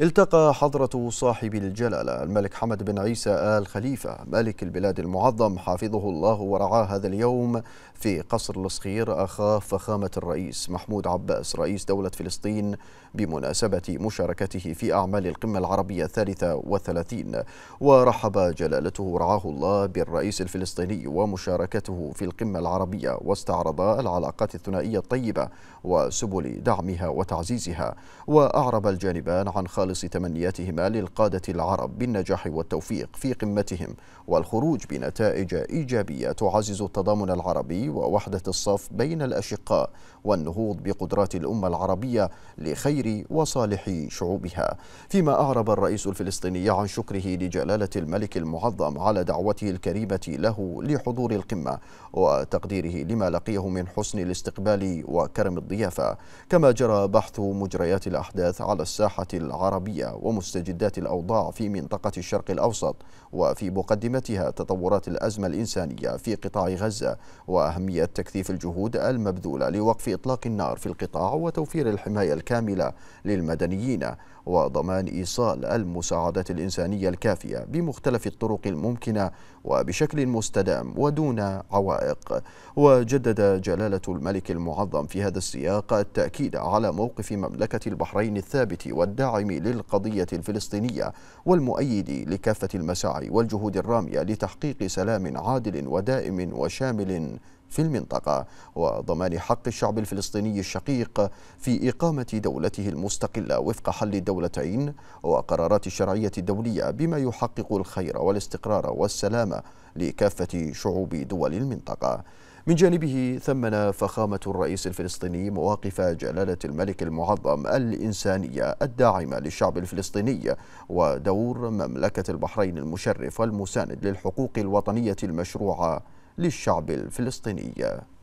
التقى حضرة صاحب الجلالة الملك حمد بن عيسى آل خليفة ملك البلاد المعظم حافظه الله ورعاه هذا اليوم في قصر الصخير أخاه فخامة الرئيس محمود عباس رئيس دولة فلسطين بمناسبة مشاركته في أعمال القمة العربية الثالثة والثلاثين ورحب جلالته رعاه الله بالرئيس الفلسطيني ومشاركته في القمة العربية واستعرضا العلاقات الثنائية الطيبة وسبل دعمها وتعزيزها وأعرب الجانبان عن خالص خالص تمنياتهما للقادة العرب بالنجاح والتوفيق في قمتهم والخروج بنتائج إيجابية تعزز التضامن العربي ووحدة الصف بين الأشقاء والنهوض بقدرات الأمة العربية لخير وصالح شعوبها فيما أعرب الرئيس الفلسطيني عن شكره لجلالة الملك المعظم على دعوته الكريمة له لحضور القمة وتقديره لما لقيه من حسن الاستقبال وكرم الضيافة كما جرى بحث مجريات الأحداث على الساحة العربية العربية ومستجدات الأوضاع في منطقة الشرق الأوسط وفي مقدمتها تطورات الأزمة الإنسانية في قطاع غزة وأهمية تكثيف الجهود المبذولة لوقف إطلاق النار في القطاع وتوفير الحماية الكاملة للمدنيين وضمان إيصال المساعدات الإنسانية الكافية بمختلف الطرق الممكنة وبشكل مستدام ودون عوائق وجدد جلالة الملك المعظم في هذا السياق التأكيد على موقف مملكة البحرين الثابت والداعم للقضية الفلسطينية والمؤيد لكافة المساعي والجهود الرامية لتحقيق سلام عادل ودائم وشامل في المنطقة وضمان حق الشعب الفلسطيني الشقيق في إقامة دولته المستقلة وفق حل الدولتين وقرارات الشرعية الدولية بما يحقق الخير والاستقرار والسلام لكافة شعوب دول المنطقة من جانبه ثمن فخامة الرئيس الفلسطيني مواقف جلالة الملك المعظم الإنسانية الداعمة للشعب الفلسطيني ودور مملكة البحرين المشرف والمساند للحقوق الوطنية المشروعة للشعب الفلسطيني